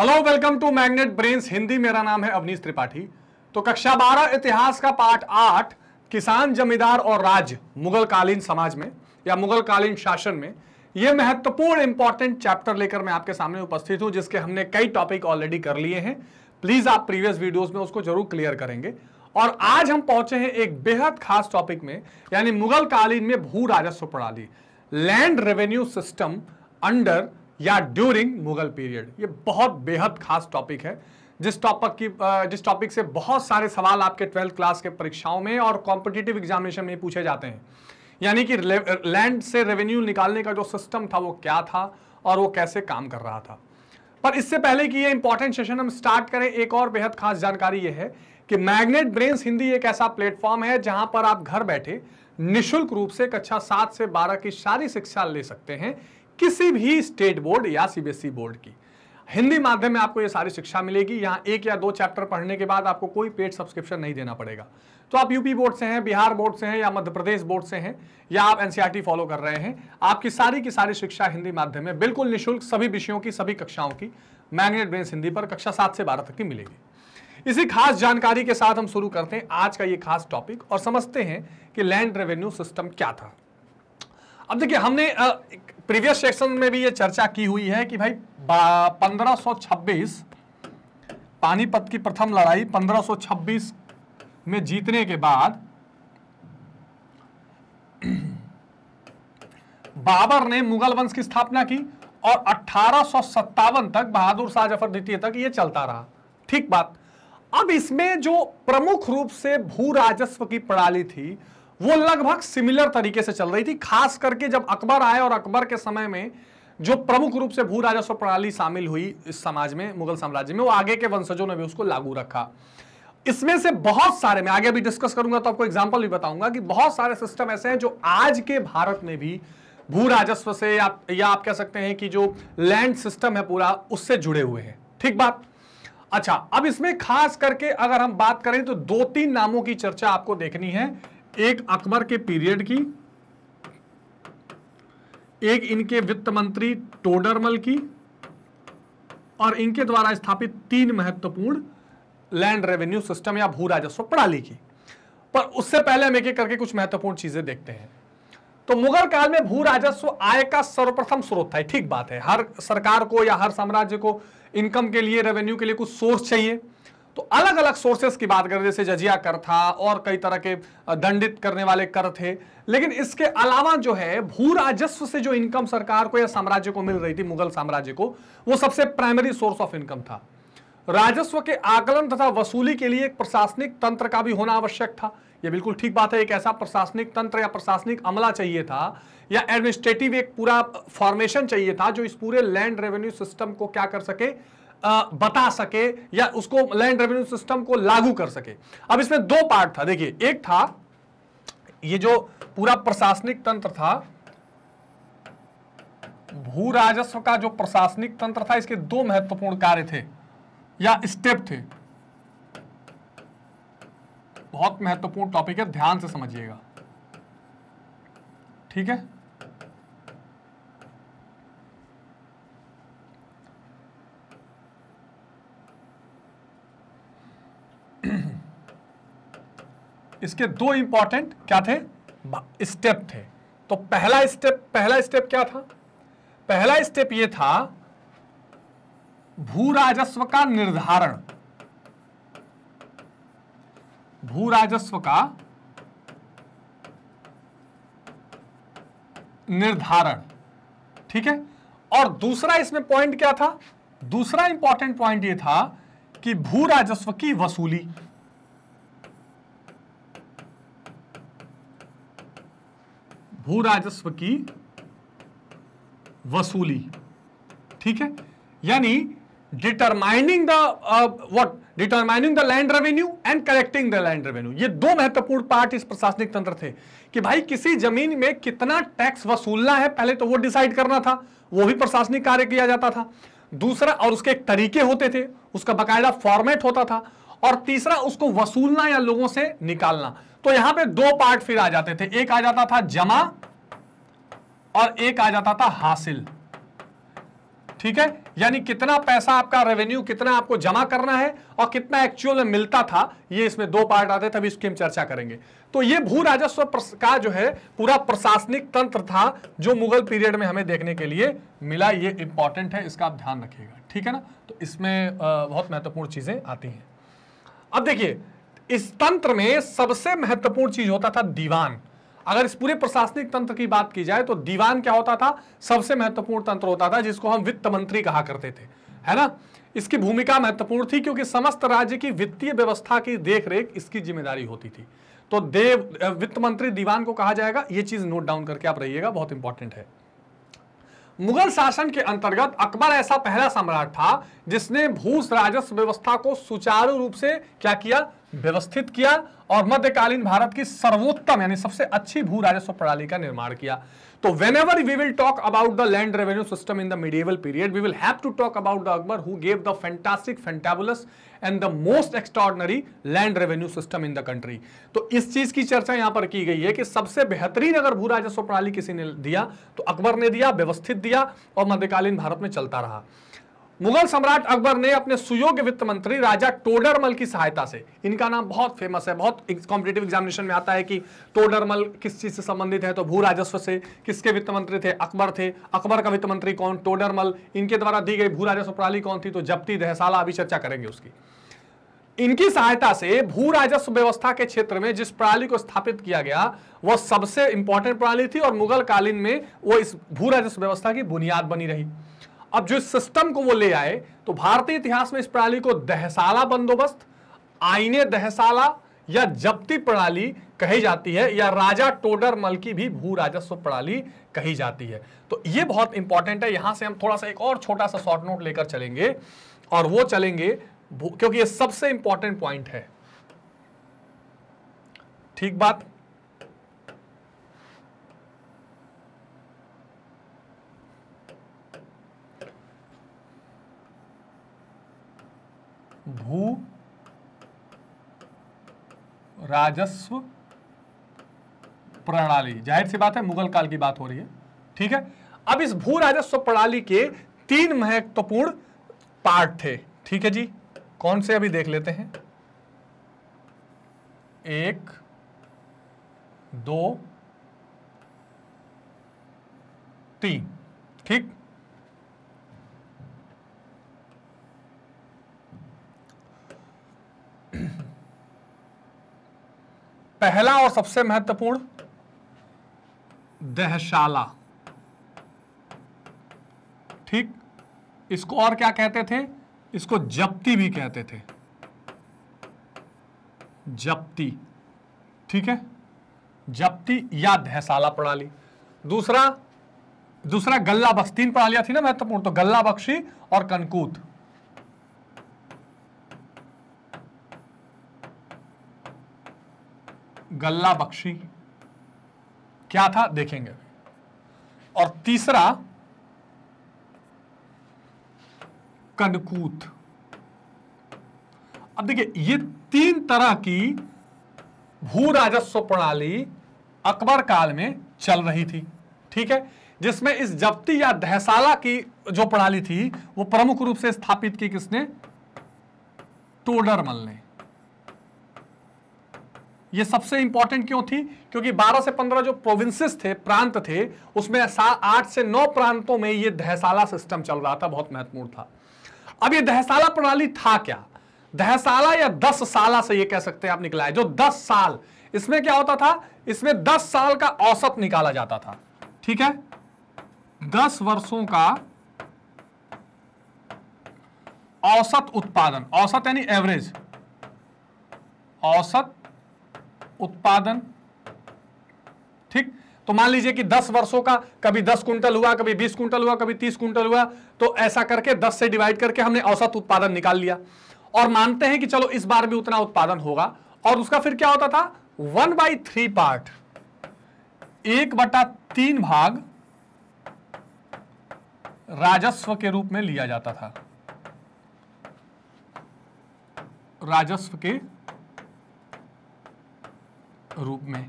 hello welcome to magnet brains Hindi मेरा नाम है अवनीश त्रिपाठी तो कक्षा बारह इतिहास का पार्ट आठ किसान जमींदार और राज्य मुगल कालीन समाज में या मुगल कालीन शासन में ये महत्वपूर्ण इंपॉर्टेंट चैप्टर लेकर मैं आपके सामने उपस्थित हूँ जिसके हमने कई टॉपिक ऑलरेडी कर लिए हैं प्लीज आप प्रीवियस वीडियोज में उसको जरूर क्लियर करेंगे और आज हम पहुंचे हैं एक बेहद खास टॉपिक में यानी मुगल कालीन में भू राजस्व प्रणाली लैंड रेवेन्यू सिस्टम अंडर या ड्यूरिंग मुगल पीरियड ये बहुत बेहद खास टॉपिक है जिस टॉपिक की जिस टॉपिक से बहुत सारे सवाल आपके ट्वेल्थ क्लास के परीक्षाओं में और कॉम्पिटिटिव एग्जामिनेशन में पूछे जाते हैं यानी कि लैंड से रेवेन्यू निकालने का जो सिस्टम था वो क्या था और वो कैसे काम कर रहा था पर इससे पहले कि ये इंपॉर्टेंट सेशन हम स्टार्ट करें एक और बेहद खास जानकारी ये है कि मैग्नेट ब्रेन्स हिंदी एक ऐसा प्लेटफॉर्म है जहां पर आप घर बैठे निशुल्क रूप से कक्षा सात से बारह की सारी शिक्षा ले सकते हैं किसी भी स्टेट बोर्ड या सीबीएसई e बोर्ड की हिंदी माध्यम में आपको ये सारी शिक्षा मिलेगी यहाँ एक या दो चैप्टर पढ़ने के बाद आपको कोई पेड सब्सक्रिप्शन नहीं देना पड़ेगा तो आप यूपी बोर्ड से हैं बिहार बोर्ड से हैं या मध्य प्रदेश बोर्ड से हैं या आप एनसीईआरटी फॉलो e कर रहे हैं आपकी सारी की सारी शिक्षा हिंदी माध्यम में बिल्कुल निःशुल्क सभी विषयों की सभी कक्षाओं की मैग्नेट ब्रेंस हिंदी पर कक्षा सात से बारह तक की मिलेगी इसी खास जानकारी के साथ हम शुरू करते हैं आज का ये खास टॉपिक और समझते हैं कि लैंड रेवेन्यू सिस्टम क्या था अब देखिए हमने प्रीवियस सेक्शन में भी ये चर्चा की हुई है कि भाई पंद्रह पानीपत की प्रथम लड़ाई 1526 में जीतने के बाद बाबर ने मुगल वंश की स्थापना की और अठारह तक बहादुर शाह जफर द्वितीय तक ये चलता रहा ठीक बात अब इसमें जो प्रमुख रूप से भू राजस्व की प्रणाली थी वो लगभग सिमिलर तरीके से चल रही थी खास करके जब अकबर आए और अकबर के समय में जो प्रमुख रूप से भू राजस्व प्रणाली शामिल हुई इस समाज में मुगल साम्राज्य में वो आगे के वंशजों ने भी उसको लागू रखा इसमें से बहुत सारे मैं आगे भी डिस्कस करूंगा तो आपको एग्जाम्पल भी बताऊंगा कि बहुत सारे सिस्टम ऐसे हैं जो आज के भारत में भी भू राजस्व से या, या आप कह सकते हैं कि जो लैंड सिस्टम है पूरा उससे जुड़े हुए हैं ठीक बात अच्छा अब इसमें खास करके अगर हम बात करें तो दो तीन नामों की चर्चा आपको देखनी है एक अकबर के पीरियड की एक इनके वित्त मंत्री टोडरमल की और इनके द्वारा स्थापित तीन महत्वपूर्ण लैंड रेवेन्यू सिस्टम या भू राजस्व प्रणाली की पर उससे पहले हम एक एक करके कुछ महत्वपूर्ण चीजें देखते हैं तो मुगल काल में भू राजस्व आय का सर्वप्रथम स्रोत था ठीक बात है हर सरकार को या हर साम्राज्य को इनकम के लिए रेवेन्यू के लिए कुछ सोर्स चाहिए तो अलग अलग सोर्सेस की बात करें जैसे जजिया कर था और कई तरह के दंडित करने वाले कर थे लेकिन इसके अलावा जो है भू राजस्व से जो इनकम सरकार को या साम्राज्य को मिल रही थी मुगल साम्राज्य को वो सबसे प्राइमरी सोर्स ऑफ इनकम था राजस्व के आकलन तथा वसूली के लिए एक प्रशासनिक तंत्र का भी होना आवश्यक था यह बिल्कुल ठीक बात है एक ऐसा प्रशासनिक तंत्र या प्रशासनिक अमला चाहिए था या एडमिनिस्ट्रेटिव एक पूरा फॉर्मेशन चाहिए था जो इस पूरे लैंड रेवेन्यू सिस्टम को क्या कर सके बता सके या उसको लैंड रेवेन्यू सिस्टम को लागू कर सके अब इसमें दो पार्ट था देखिए एक था ये जो पूरा प्रशासनिक तंत्र था भू राजस्व का जो प्रशासनिक तंत्र था इसके दो महत्वपूर्ण कार्य थे या स्टेप थे बहुत महत्वपूर्ण टॉपिक है ध्यान से समझिएगा ठीक है इसके दो इंपॉर्टेंट क्या थे स्टेप थे तो पहला स्टेप पहला स्टेप क्या था पहला स्टेप ये था भू राजस्व का निर्धारण भू राजस्व का निर्धारण ठीक है और दूसरा इसमें पॉइंट क्या था दूसरा इंपॉर्टेंट पॉइंट ये था कि भू राजस्व की वसूली भू राजस्व की वसूली ठीक है यानी determining the what determining the land revenue and collecting the land revenue ये दो महत्वपूर्ण पार्ट इस प्रशासनिक तंत्र थे कि भाई किसी जमीन में कितना टैक्स वसूलना है पहले तो वो डिसाइड करना था वो भी प्रशासनिक कार्य किया जाता था दूसरा और उसके एक तरीके होते थे उसका बाकायदा फॉर्मेट होता था और तीसरा उसको वसूलना या लोगों से निकालना तो यहां पे दो पार्ट फिर आ जाते थे एक आ जाता था जमा और एक आ जाता था हासिल ठीक है यानी कितना पैसा आपका रेवेन्यू कितना आपको जमा करना है और कितना एक्चुअल में मिलता था ये इसमें दो पार्ट आते थे अभी इसकी हम चर्चा करेंगे तो ये भू राजस्व का जो है पूरा प्रशासनिक तंत्र था जो मुगल पीरियड में हमें देखने के लिए मिला ये इंपॉर्टेंट है इसका आप ध्यान रखिएगा ठीक है ना तो इसमें बहुत महत्वपूर्ण चीजें आती हैं अब देखिए इस तंत्र में सबसे महत्वपूर्ण चीज होता था दीवान अगर इस पूरे प्रशासनिक तंत्र की बात की जाए तो दीवान क्या होता था सबसे महत्वपूर्ण तंत्र होता था जिसको हम वित्त मंत्री कहा करते थे है ना इसकी भूमिका महत्वपूर्ण थी क्योंकि समस्त राज्य की वित्तीय व्यवस्था की देखरेख इसकी जिम्मेदारी होती थी तो देव वित्त मंत्री दीवान को कहा जाएगा यह चीज नोट डाउन करके आप रहिएगा बहुत इंपॉर्टेंट है मुगल शासन के अंतर्गत अकबर ऐसा पहला सम्राट था जिसने भूस राजस्व व्यवस्था को सुचारू रूप से क्या किया व्यवस्थित किया और मध्यकालीन भारत की सर्वोत्तम यानी सबसे अच्छी भू राजस्व प्रणाली का निर्माण किया तो whenever we will talk about the land revenue system in the medieval period we will have to talk about the Akbar who gave the fantastic fantabulous and the most extraordinary land revenue system in the country तो इस चीज की चर्चा यहां पर की गई है कि सबसे बेहतरीन अगर भू राजस्व प्रणाली किसी ने दिया तो अकबर ने दिया व्यवस्थित दिया और मध्यकालीन भारत में चलता रहा मुगल सम्राट अकबर ने अपने सुयोग्य वित्त मंत्री राजा टोडरमल की सहायता से इनका नाम बहुत फेमस है बहुत कॉम्पिटेटिव एग्जामिनेशन में आता है कि टोडरमल किस चीज से संबंधित है तो भू राजस्व से किसके वित्त मंत्री थे अकबर थे अकबर का वित्त मंत्री कौन टोडरमल इनके द्वारा दी गई भू राजस्व प्रणाली कौन थी तो जबती दहशाला अभी चर्चा करेंगे उसकी इनकी सहायता से भू राजस्व व्यवस्था के क्षेत्र में जिस प्रणाली को स्थापित किया गया वह सबसे इंपॉर्टेंट प्रणाली थी और मुगल कालीन में वो इस भू राजस्व व्यवस्था की बुनियाद बनी रही अब जो सिस्टम को वो ले आए तो भारतीय इतिहास में इस प्रणाली को दहसाला बंदोबस्त आईने दहसाला या जब्ती प्रणाली कही जाती है या राजा मल की भी भू राजस्व प्रणाली कही जाती है तो ये बहुत इंपॉर्टेंट है यहां से हम थोड़ा सा एक और छोटा सा शॉर्ट नोट लेकर चलेंगे और वो चलेंगे क्योंकि ये सबसे इंपॉर्टेंट पॉइंट है ठीक बात भू राजस्व प्रणाली जाहिर सी बात है मुगल काल की बात हो रही है ठीक है अब इस भू राजस्व प्रणाली के तीन महत्वपूर्ण पार्ट थे ठीक है जी कौन से अभी देख लेते हैं एक दो तीन ठीक पहला और सबसे महत्वपूर्ण दहशाला ठीक इसको और क्या कहते थे इसको जप्ती भी कहते थे जप्ती ठीक है जप्ती या दहशाला प्रणाली दूसरा दूसरा गल्ला बख्श तीन प्रणालियां थी ना महत्वपूर्ण तो गल्ला बख्शी और कनकूत गल्ला बख्शी क्या था देखेंगे और तीसरा कनकूत अब देखिए ये तीन तरह की भू राजस्व प्रणाली अकबर काल में चल रही थी ठीक है जिसमें इस जप्ती या दहसाला की जो प्रणाली थी वो प्रमुख रूप से स्थापित की किसने टोडरमल ने ये सबसे इंपॉर्टेंट क्यों थी क्योंकि 12 से 15 जो प्रोविंसेस थे प्रांत थे उसमें आठ से नौ प्रांतों में ये दहसाला सिस्टम चल रहा था बहुत महत्वपूर्ण था अब ये दहसाला प्रणाली था क्या दहसाला या दस साल से ये कह सकते हैं आप निकला है जो दस साल इसमें क्या होता था इसमें दस साल का औसत निकाला जाता था ठीक है दस वर्षों का औसत उत्पादन औसत यानी एवरेज औसत उत्पादन ठीक तो मान लीजिए कि 10 वर्षों का कभी 10 कुंटल हुआ कभी 20 कुंटल हुआ कभी 30 कुंटल हुआ तो ऐसा करके 10 से डिवाइड करके हमने औसत उत्पादन निकाल लिया और मानते हैं कि चलो इस बार भी उतना उत्पादन होगा और उसका फिर क्या होता था वन बाई थ्री पार्ट एक बटा तीन भाग राजस्व के रूप में लिया जाता था राजस्व के रूप में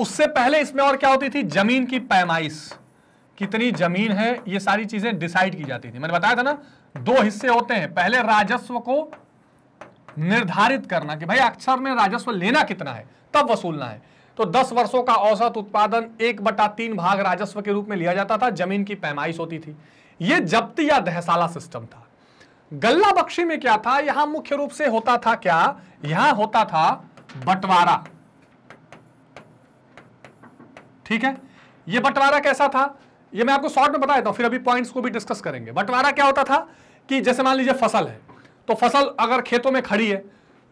उससे पहले इसमें और क्या होती थी जमीन की पैमाइश कितनी जमीन है ये सारी चीजें डिसाइड की जाती थी मैंने बताया था ना दो हिस्से होते हैं पहले राजस्व को निर्धारित करना कि भाई अक्षर में राजस्व लेना कितना है तब वसूलना है तो 10 वर्षों का औसत उत्पादन एक बटा तीन भाग राजस्व के रूप में लिया जाता था जमीन की पैमाइश होती थी यह जब्त या दहसाला सिस्टम था गल्ला बख्शी में क्या था यहां मुख्य रूप से होता था क्या यहां होता था बंटवारा ठीक है ये बंटवारा कैसा था ये मैं आपको शॉर्ट में बता देता हूँ फिर अभी पॉइंट्स को भी डिस्कस करेंगे बंटवारा क्या होता था कि जैसे मान लीजिए फसल है तो फसल अगर खेतों में खड़ी है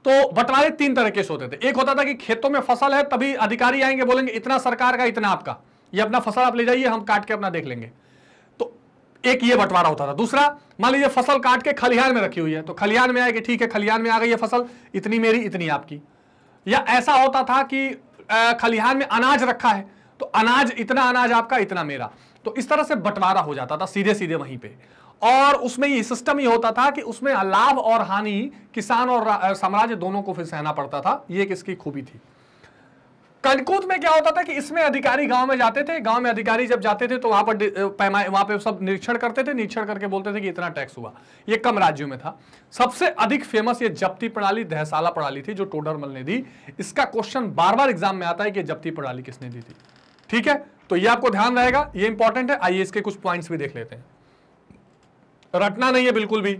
तो बंटवारे तीन तरीके से होते थे एक होता था कि खेतों में फसल है तभी अधिकारी आएंगे बोलेंगे इतना सरकार का इतना आपका ये अपना फसल आप ले जाइए हम काट के अपना देख लेंगे तो एक ये बंटवारा होता था दूसरा मान लीजिए फसल काट के खलिहान में रखी हुई है तो खलिहान में आएगी ठीक है खलिहान में आ गई ये फसल इतनी मेरी इतनी आपकी या ऐसा होता था कि खलिहान में अनाज रखा है तो अनाज इतना अनाज आपका इतना मेरा तो इस तरह से बंटवारा हो जाता था सीधे सीधे वहीं पे और उसमें ये सिस्टम ही होता था कि उसमें लाभ और हानि किसान और साम्राज्य दोनों को फिर सहना पड़ता था ये किसकी खूबी थी कनकूत में क्या होता था कि इसमें अधिकारी गांव में जाते थे गांव में अधिकारी जब जाते थे तो वहां पर वहां पे सब निरीक्षण करते थे निरीक्षण करके बोलते थे कि इतना टैक्स हुआ ये कम राज्यों में था सबसे अधिक फेमस ये जब्ती प्रणाली दहसाला प्रणाली थी जो टोडरमल ने दी इसका क्वेश्चन बार बार एग्जाम में आता है कि जब्ती प्रणाली किसने दी थी ठीक है तो ये आपको ध्यान रहेगा ये इंपॉर्टेंट है आइए इसके कुछ पॉइंट्स भी देख लेते हैं रटना नहीं है बिल्कुल भी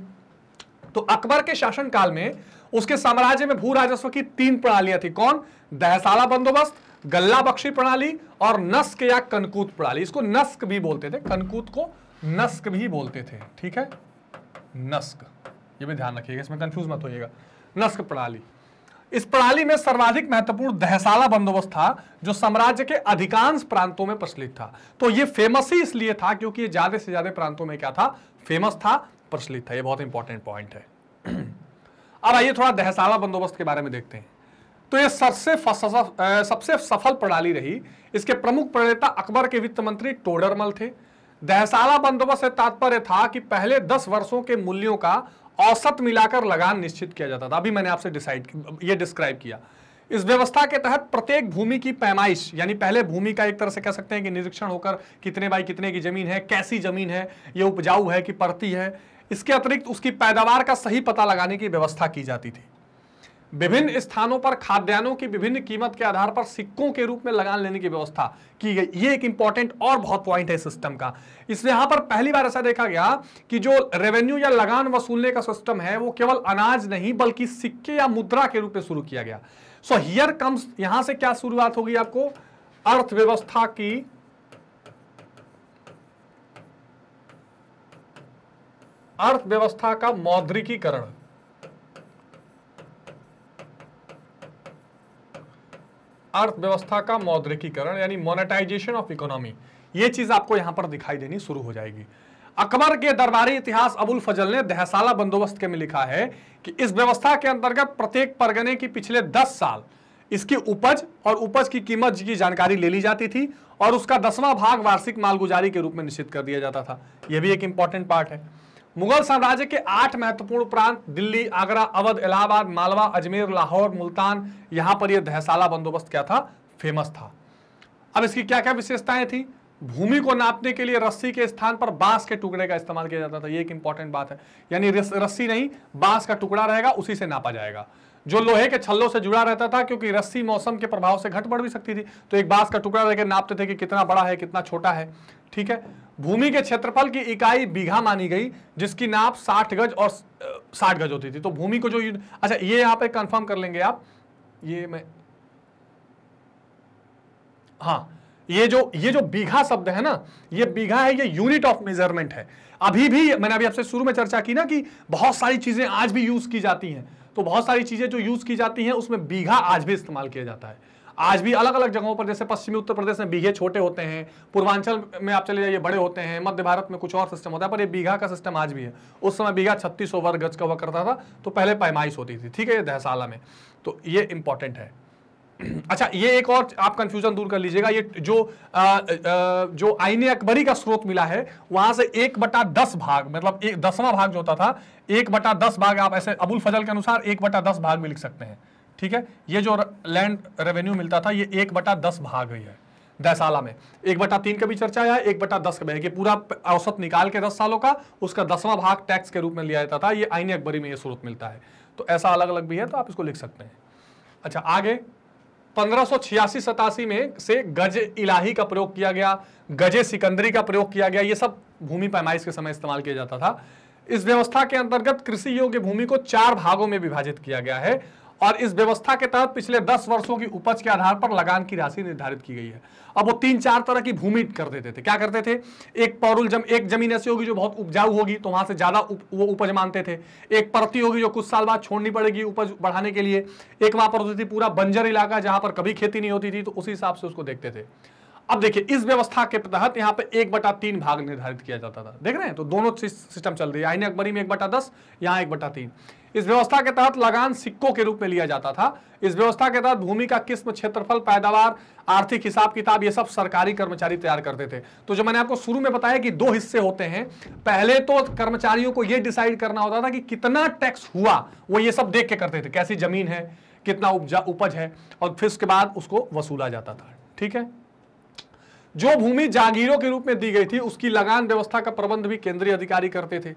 तो अकबर के शासनकाल में उसके साम्राज्य में भू राजस्व की तीन प्रणालियां थी कौन दहसाला बंदोबस्त गल्ला बख्शी प्रणाली और नस्क या कनकूत प्रणाली इसको नस्क भी बोलते थे कनकूत को नस्क भी बोलते थे ठीक है नस्क ये भी ध्यान रखिएगा इसमें कंफ्यूज मत होइएगा नस्क प्रणाली इस प्रणाली में सर्वाधिक महत्वपूर्ण दहसाला बंदोबस्त था जो साम्राज्य के अधिकांश प्रांतों में प्रचलित था तो ये फेमस ही इसलिए था क्योंकि ये ज्यादा से ज्यादा प्रांतों में क्या था फेमस था प्रचलित था ये बहुत इंपॉर्टेंट पॉइंट है अब आइए थोड़ा दहसाला बंदोबस्त के बारे में देखते हैं तो ये सबसे सबसे सफल प्रणाली रही इसके प्रमुख प्रणेता अकबर के वित्त मंत्री टोडरमल थे दहसाला बंदोबस्त से तात्पर्य था कि पहले दस वर्षों के मूल्यों का औसत मिलाकर लगान निश्चित किया जाता था अभी मैंने आपसे डिसाइड ये डिस्क्राइब किया इस व्यवस्था के तहत प्रत्येक भूमि की पैमाइश यानी पहले भूमि का एक तरह से कह सकते हैं कि निरीक्षण होकर कितने बाई कितने की जमीन है कैसी जमीन है ये उपजाऊ है कि पड़ती है इसके अतिरिक्त उसकी पैदावार का सही पता लगाने की व्यवस्था की जाती थी विभिन्न स्थानों पर खाद्यान्नों की विभिन्न कीमत के आधार पर सिक्कों के रूप में लगान लेने की व्यवस्था की गई ये एक इंपॉर्टेंट और बहुत पॉइंट है सिस्टम का इसमें यहां पर पहली बार ऐसा देखा गया कि जो रेवेन्यू या लगान वसूलने का सिस्टम है वो केवल अनाज नहीं बल्कि सिक्के या मुद्रा के रूप में शुरू किया गया सो हियर कम्स यहां से क्या शुरुआत होगी आपको अर्थव्यवस्था की अर्थव्यवस्था का मौद्रिकीकरण अर्थव्यवस्था का मौद्रिकीकरण यानी मोनेटाइजेशन ऑफ इकोनॉमी ये चीज आपको यहां पर दिखाई देनी शुरू हो जाएगी अकबर के दरबारी इतिहास अबुल फजल ने दहसाला बंदोबस्त के में लिखा है कि इस व्यवस्था के अंतर्गत प्रत्येक परगने की पिछले दस साल इसकी उपज और उपज की कीमत की जानकारी ले ली जाती थी और उसका दसवां भाग वार्षिक मालगुजारी के रूप में निश्चित कर दिया जाता था यह भी एक इंपॉर्टेंट पार्ट है मुगल साम्राज्य के आठ महत्वपूर्ण प्रांत दिल्ली आगरा अवध इलाहाबाद मालवा अजमेर लाहौर मुल्तान यहां पर यह दहसाला बंदोबस्त क्या था फेमस था अब इसकी क्या क्या विशेषताएं थी भूमि को नापने के लिए रस्सी के स्थान पर बांस के टुकड़े का इस्तेमाल किया जाता था ये एक इंपॉर्टेंट बात है यानी रस्सी नहीं बांस का टुकड़ा रहेगा उसी से नापा जाएगा जो लोहे के छल्लों से जुड़ा रहता था क्योंकि रस्सी मौसम के प्रभाव से घट बढ़ भी सकती थी तो एक बांस का टुकड़ा रहकर नापते थे कि कितना बड़ा है कितना छोटा है ठीक है भूमि के क्षेत्रफल की इकाई बीघा मानी गई जिसकी नाप साठ गज और साठ गज होती थी तो भूमि को जो अच्छा ये यहां पे कंफर्म कर लेंगे आप ये मैं हाँ ये जो ये जो बीघा शब्द है ना ये बीघा है ये यूनिट ऑफ मेजरमेंट है अभी भी मैंने अभी आपसे शुरू में चर्चा की ना कि बहुत सारी चीजें आज भी यूज की जाती हैं तो बहुत सारी चीजें जो यूज की जाती हैं उसमें बीघा आज भी इस्तेमाल किया जाता है आज भी अलग अलग जगहों पर जैसे पश्चिमी उत्तर प्रदेश में बीघे छोटे होते हैं पूर्वांचल में आप चले जाइए बड़े होते हैं मध्य भारत में कुछ और सिस्टम होता है पर ये बीघा का सिस्टम आज भी है उस समय बीघा छत्तीस वर्ग गज का हुआ करता था तो पहले पैमाइश होती थी ठीक है ये दहसाला में तो ये इंपॉर्टेंट है अच्छा ये एक और आप कंफ्यूजन दूर कर लीजिएगा ये जो आ, आ, जो आईने अकबरी का स्रोत मिला है वहां से एक बटा दस भाग मतलब एक दसवां भाग जो होता था एक बटा दस भाग आप ऐसे अबुल फजल के अनुसार एक बटा दस भाग में लिख सकते हैं ठीक है ये जो लैंड रेवेन्यू मिलता था ये एक बटा दस भाग है दहसाला में एक बटा तीन का भी चर्चा आया एक बटा दस का पूरा औसत निकाल के दस सालों का उसका दसवां भाग टैक्स के रूप में लिया जाता था ये आइन अकबरी में ये स्रोत मिलता है तो ऐसा अलग अलग भी है तो आप इसको लिख सकते हैं अच्छा आगे पंद्रह सौ छियासी में से गज इलाही का प्रयोग किया गया गजे सिकंदरी का प्रयोग किया गया ये सब भूमि पैमाइश के समय इस्तेमाल किया जाता था इस व्यवस्था के अंतर्गत कृषि योग्य भूमि को चार भागों में विभाजित किया गया है और इस व्यवस्था के तहत पिछले दस वर्षों की उपज के आधार पर लगान की राशि निर्धारित की गई है अब वो तीन चार तरह की भूमि कर देते थे क्या करते थे एक पौरुल जम एक जमीन ऐसी होगी जो बहुत उपजाऊ होगी तो वहां से ज्यादा उप, वो उपज मानते थे एक परती होगी जो कुछ साल बाद छोड़नी पड़ेगी उपज बढ़ाने के लिए एक वहां पर होती थी पूरा बंजर इलाका जहां पर कभी खेती नहीं होती थी तो उसी हिसाब से उसको देखते थे अब देखिए इस व्यवस्था के तहत यहाँ पे एक बटा तीन भाग निर्धारित किया जाता था देख रहे हैं तो दोनों सिस्टम चल रही है आईने अकबरी में एक बटा दस यहाँ एक बटा तीन इस व्यवस्था के तहत लगान सिक्कों के रूप में लिया जाता था इस व्यवस्था के तहत भूमि का किस्म क्षेत्रफल पैदावार आर्थिक हिसाब किताब ये सब सरकारी कर्मचारी तैयार करते थे तो जो मैंने आपको शुरू में बताया कि दो हिस्से होते हैं पहले तो कर्मचारियों को यह डिसाइड करना होता था कि कितना टैक्स हुआ वो ये सब देख के करते थे कैसी जमीन है कितना उपजा उपज है और फिर उसके बाद उसको वसूला जाता था ठीक है जो भूमि जागीरों के रूप में दी गई थी उसकी लगान व्यवस्था का प्रबंध भी केंद्रीय अधिकारी करते थे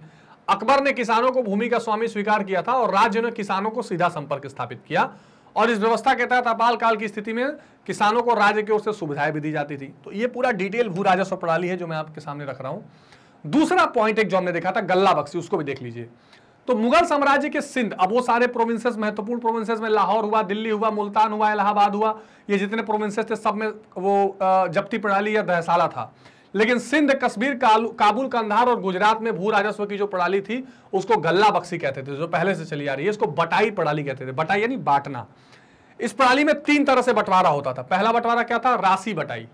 अकबर ने किसानों को भूमि का स्वामी स्वीकार किया था और राज्य ने किसानों को सीधा संपर्क स्थापित किया और इस व्यवस्था के तहत अपाल काल की स्थिति में किसानों को राज्य की ओर से सुविधाएं भी दी जाती थी तो ये पूरा डिटेल भू राजस्व प्रणाली है जो मैं आपके सामने रख रहा हूं दूसरा पॉइंट एक जो हमने देखा था गल्ला बक्सी उसको भी देख लीजिए तो मुगल साम्राज्य के सिंध अब वो सारे प्रोविंसेस महत्वपूर्ण प्रोविंसेस में लाहौर हुआ दिल्ली हुआ मुल्तान हुआ इलाहाबाद हुआ ये जितने प्रोविंसेस थे सब में वो जब्ती प्रणाली या दहशाला था लेकिन सिंध कश्मीर काबुल कंधार और गुजरात में भू राजस्व की जो प्रणाली थी उसको गल्ला बक्सी कहते थे जो पहले से चली आ रही है इसको बटाई प्रणाली कहते थे बटाई यानी बांटना इस प्रणाली में तीन तरह से बंटवारा होता था पहला बंटवारा क्या था राशि बटाई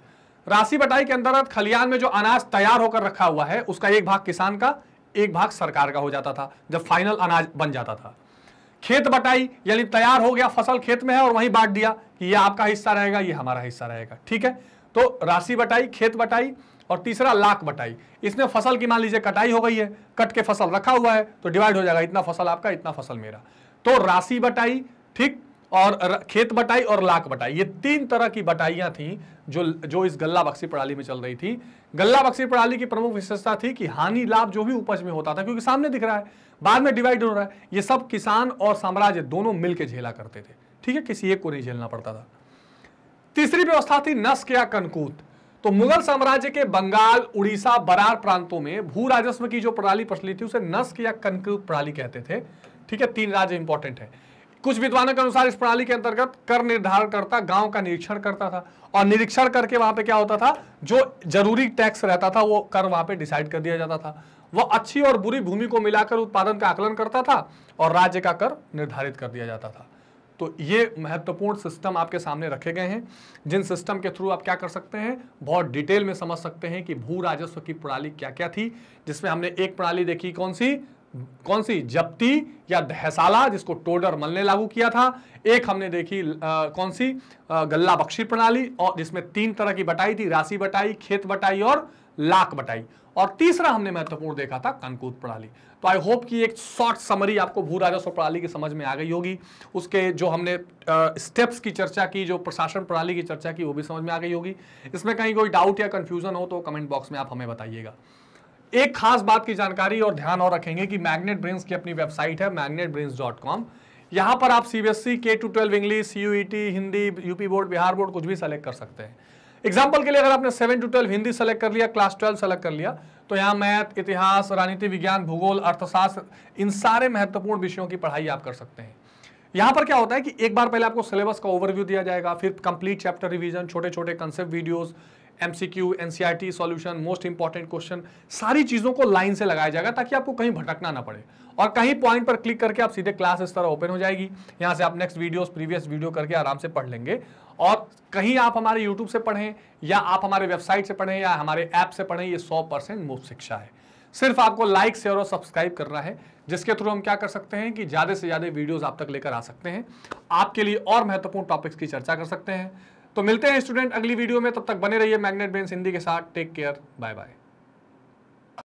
राशि बटाई के अंतर्गत खलियान में जो अनाज तैयार होकर रखा हुआ है उसका एक भाग किसान का एक भाग सरकार का हो जाता था जब फाइनल अनाज बन जाता था खेत बटाई यानी तैयार हो गया फसल खेत में है और वहीं बांट दिया कि ये आपका हिस्सा रहेगा ये हमारा हिस्सा रहेगा ठीक है तो राशि बटाई खेत बटाई और तीसरा लाख बटाई इसमें फसल की मान लीजिए कटाई हो गई है कट के फसल रखा हुआ है तो डिवाइड हो जाएगा इतना फसल आपका इतना फसल मेरा तो राशि बटाई ठीक और खेत बटाई और लाख बटाई ये तीन तरह की बटाइयां थी जो जो इस गल्ला बक्सी प्रणाली में चल रही थी गल्ला बक्सी प्रणाली की प्रमुख विशेषता थी कि हानि लाभ जो भी उपज में होता था क्योंकि सामने दिख रहा है बाद में डिवाइड हो रहा है ये सब किसान और साम्राज्य दोनों मिलकर झेला करते थे ठीक है किसी एक को नहीं झेलना पड़ता था तीसरी व्यवस्था थी नस्क या कनकूत तो मुगल साम्राज्य के बंगाल उड़ीसा बरार प्रांतों में भू राजस्व की जो प्रणाली प्रचलित थी उसे नस्क या कनक प्रणाली कहते थे ठीक है तीन राज्य इंपॉर्टेंट है कुछ विद्वानों के अनुसार इस प्रणाली के अंतर्गत कर निर्धारण करता गांव का निरीक्षण करता था और निरीक्षण करके वहां पे क्या होता था जो जरूरी टैक्स रहता था वो कर वहां पे डिसाइड कर दिया जाता था वह अच्छी और बुरी भूमि को मिलाकर उत्पादन का आकलन करता था और राज्य का कर निर्धारित कर दिया जाता था तो ये महत्वपूर्ण सिस्टम आपके सामने रखे गए हैं जिन सिस्टम के थ्रू आप क्या कर सकते हैं बहुत डिटेल में समझ सकते हैं कि भू राजस्व की प्रणाली क्या क्या थी जिसमें हमने एक प्रणाली देखी कौन सी कौन सी जप्ती या दहसाला जिसको टोडर मल ने लागू किया था एक हमने देखी आ, कौन सी आ, गल्ला बख्शी प्रणाली और जिसमें तीन तरह की बटाई थी राशि बटाई खेत बटाई और लाख बटाई और तीसरा हमने महत्वपूर्ण देखा था कंकूत प्रणाली तो आई होप कि एक शॉर्ट समरी आपको भू राजस्व प्रणाली की समझ में आ गई होगी उसके जो हमने स्टेप्स की चर्चा की जो प्रशासन प्रणाली की चर्चा की वो भी समझ में आ गई होगी इसमें कहीं कोई डाउट या कंफ्यूजन हो तो कमेंट बॉक्स में आप हमें बताइएगा एक खास बात की जानकारी और ध्यान और रखेंगे कि मैग्नेट ब्रेन्स की अपनी वेबसाइट है मैग्नेट ब्रेन्स डॉट कॉम यहाँ पर आप सी बी एस सी के to twelve English C U E T Hindi UP board Bihar board कुछ भी सेलेक्ट कर सकते हैं एग्जाम्पल के लिए अगर आपने seven to twelve Hindi select कर लिया क्लास ट्वेल्व सेलेक्ट कर लिया तो यहाँ मैथ इतिहास राजनीति विज्ञान भूगोल अर्थशास्त्र इन सारे महत्वपूर्ण विषयों की पढ़ाई आप कर सकते हैं यहाँ पर क्या होता है कि एक बार पहले आपको सिलेबस का ओवरव्यू दिया जाएगा फिर कंप्लीट चैप्टर रिवीजन छोटे छोटे concept videos M C Q N C R T solution most important question सारी चीज़ों को लाइन से लगाया जाएगा ताकि आपको कहीं भटकना ना पड़े और कहीं पॉइंट पर क्लिक करके आप सीधे क्लास इस तरह ओपन हो जाएगी यहाँ से आप नेक्स्ट वीडियोस प्रीवियस वीडियो करके आराम से पढ़ लेंगे और कहीं आप हमारे यूट्यूब से पढ़ें या आप हमारे वेबसाइट से पढ़ें या हमारे ऐप से पढ़ें ये सौ परसेंट मुफ्त शिक्षा है सिर्फ आपको लाइक शेयर और सब्सक्राइब करना है जिसके थ्रू हम क्या कर सकते हैं कि ज़्यादा से ज़्यादा वीडियोस आप तक लेकर आ सकते हैं आपके लिए और महत्वपूर्ण टॉपिक्स की चर्चा कर सकते हैं तो मिलते हैं स्टूडेंट अगली वीडियो में तब तक बने रहिए मैग्नेट बेंस हिंदी के साथ टेक केयर बाय बाय